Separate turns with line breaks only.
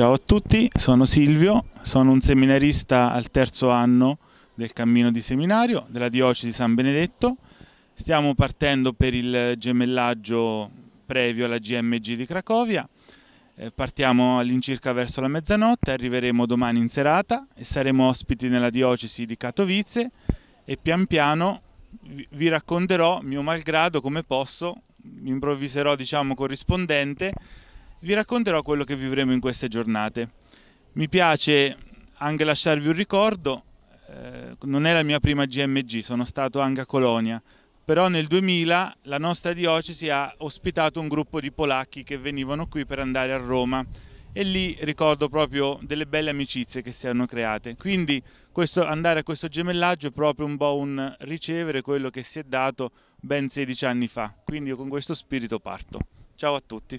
Ciao a tutti, sono Silvio, sono un seminarista al terzo anno del cammino di seminario della diocesi di San Benedetto. Stiamo partendo per il gemellaggio previo alla GMG di Cracovia. Eh, partiamo all'incirca verso la mezzanotte, arriveremo domani in serata e saremo ospiti nella diocesi di Katowice e pian piano vi racconterò, mio malgrado, come posso, mi improvviserò diciamo corrispondente vi racconterò quello che vivremo in queste giornate. Mi piace anche lasciarvi un ricordo, eh, non è la mia prima GMG, sono stato anche a Colonia, però nel 2000 la nostra diocesi ha ospitato un gruppo di polacchi che venivano qui per andare a Roma e lì ricordo proprio delle belle amicizie che si erano create. Quindi questo, andare a questo gemellaggio è proprio un po' un ricevere quello che si è dato ben 16 anni fa. Quindi io con questo spirito parto. Ciao a tutti.